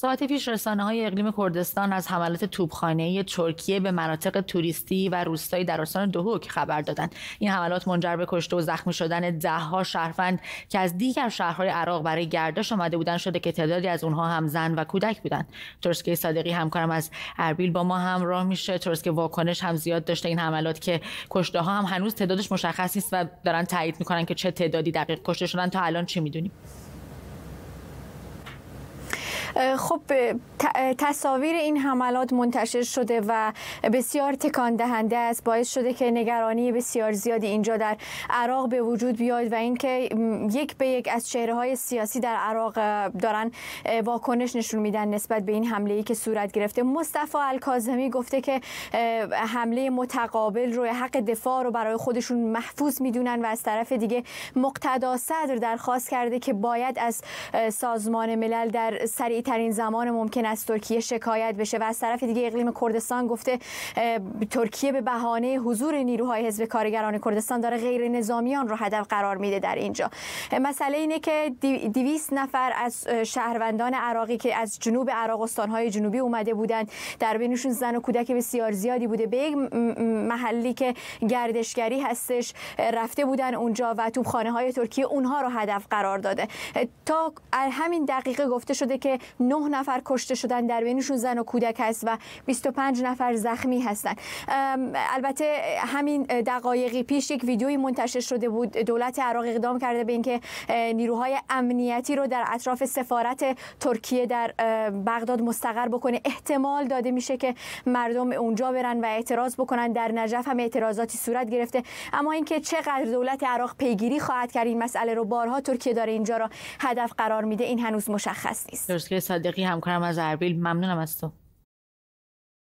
ساعت پیش رسانه های اقلیم کردستان از حملات توپخانه ترکیه به مناطق توریستی و روستایی در استان دهوک خبر دادند. این حملات منجر به کشته و زخمی شدن دهها شهروند که از دیگر شهرهای عراق برای گردش آمده بودند شده که تعدادی از اونها هم زن و کودک بودند. ترسکی صادقی همکارم از اربیل با ما همراه میشه. ترسکه واکنش هم زیاد داشته این حملات که کشته ها هم هنوز تعدادش مشخص نیست و دارن تایید میکنن که چه تعدادی دقیق کشته شدن تا الان چی میدونیم؟ خب تصاویر این حملات منتشر شده و بسیار تکان دهنده است باعث شده که نگرانی بسیار زیادی اینجا در عراق به وجود بیاد و اینکه یک به یک از چهره های سیاسی در عراق دارن واکنش نشون میدن نسبت به این حمله ای که صورت گرفته مصطفی الکاظمی گفته که حمله متقابل روی حق دفاع رو برای خودشون محفوظ میدونن و از طرف دیگه مقتدا صدر درخواست کرده که باید از سازمان ملل در سریع ترین زمان ممکن از ترکیه شکایت بشه و از طرف دیگه اقلیم کردستان گفته ترکیه به بهانه حضور نیروهای حزب کارگران کردستان داره غیر نظامیان رو هدف قرار میده در اینجا مسئله اینه که 200 نفر از شهروندان عراقی که از جنوب عراق استانهای جنوبی اومده بودند در بینشون زن و کودک بسیار زیادی بوده به یک محلی که گردشگری هستش رفته بودن اونجا و خانه های ترکیه اونها رو هدف قرار داده تا همین دقیقه گفته شده که 9 نفر کشته شدن در بینشون زن و کودک هست و 25 نفر زخمی هستند البته همین دقایقی پیش یک ویدیوی منتشر شده بود دولت عراق اقدام کرده به اینکه نیروهای امنیتی رو در اطراف سفارت ترکیه در بغداد مستقر بکنه احتمال داده میشه که مردم اونجا برن و اعتراض بکنن در نجف هم اعتراضاتی صورت گرفته اما اینکه چقدر دولت عراق پیگیری خواهد کرد این مسئله رو بارها ترکیه داره اینجا را هدف قرار میده این هنوز مشخص نیست صادقی همکارم از اربیل ممنونم از تو